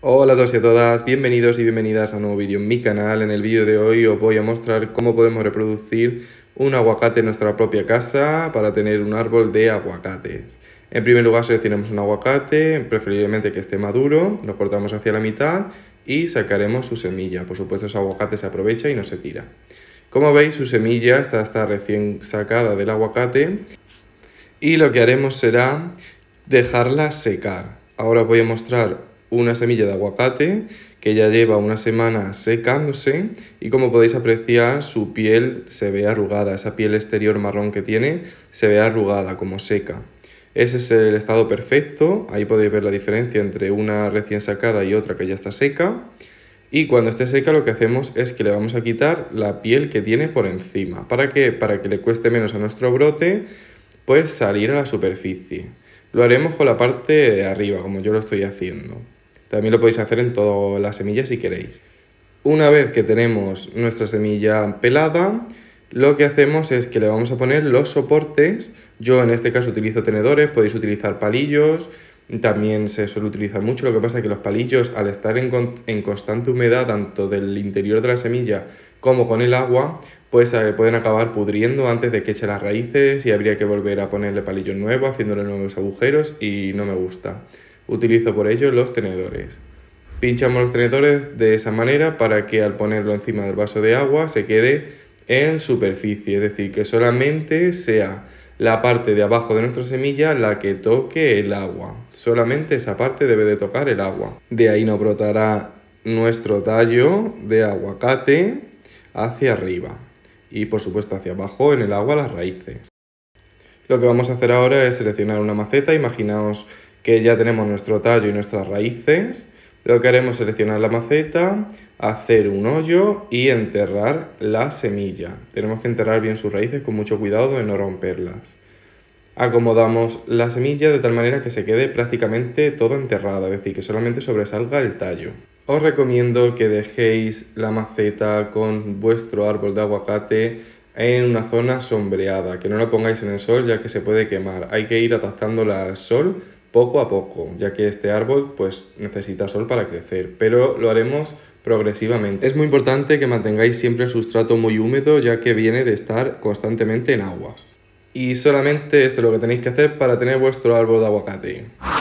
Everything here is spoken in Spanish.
Hola a todos y a todas, bienvenidos y bienvenidas a un nuevo vídeo en mi canal. En el vídeo de hoy os voy a mostrar cómo podemos reproducir un aguacate en nuestra propia casa para tener un árbol de aguacates. En primer lugar seleccionamos un aguacate, preferiblemente que esté maduro, lo cortamos hacia la mitad y sacaremos su semilla. Por supuesto ese aguacate se aprovecha y no se tira. Como veis su semilla está, está recién sacada del aguacate y lo que haremos será dejarla secar. Ahora os voy a mostrar una semilla de aguacate que ya lleva una semana secándose y como podéis apreciar su piel se ve arrugada, esa piel exterior marrón que tiene se ve arrugada como seca. Ese es el estado perfecto, ahí podéis ver la diferencia entre una recién sacada y otra que ya está seca. Y cuando esté seca lo que hacemos es que le vamos a quitar la piel que tiene por encima. ¿Para qué? Para que le cueste menos a nuestro brote pues salir a la superficie. Lo haremos con la parte de arriba, como yo lo estoy haciendo. También lo podéis hacer en todas las semillas si queréis. Una vez que tenemos nuestra semilla pelada, lo que hacemos es que le vamos a poner los soportes. Yo en este caso utilizo tenedores, podéis utilizar palillos, también se suele utilizar mucho. Lo que pasa es que los palillos, al estar en, constante humedad, tanto del interior de la semilla como con el agua, pues eh, pueden acabar pudriendo antes de que eche las raíces y habría que volver a ponerle palillos nuevos, haciéndole nuevos agujeros y no me gusta utilizo por ello los tenedores. Pinchamos los tenedores de esa manera para que al ponerlo encima del vaso de agua se quede en superficie, es decir, que solamente sea la parte de abajo de nuestra semilla la que toque el agua. Solamente esa parte debe de tocar el agua. De ahí nos brotará nuestro tallo de aguacate hacia arriba y por supuesto hacia abajo en el agua las raíces. Lo que vamos a hacer ahora es seleccionar una maceta, imaginaos que ya tenemos nuestro tallo y nuestras raíces, lo que haremos es seleccionar la maceta, hacer un hoyo y enterrar la semilla. Tenemos que enterrar bien sus raíces con mucho cuidado de no romperlas. Acomodamos la semilla de tal manera que se quede prácticamente toda enterrada, es decir, que solamente sobresalga el tallo. Os recomiendo que dejéis la maceta con vuestro árbol de aguacate en una zona sombreada, que no la pongáis en el sol ya que se puede quemar. Hay que ir adaptándola al sol poco a poco, ya que este árbol pues necesita sol para crecer, pero lo haremos progresivamente. Es muy importante que mantengáis siempre el sustrato muy húmedo, ya que viene de estar constantemente en agua. Y solamente esto es lo que tenéis que hacer para tener vuestro árbol de aguacate.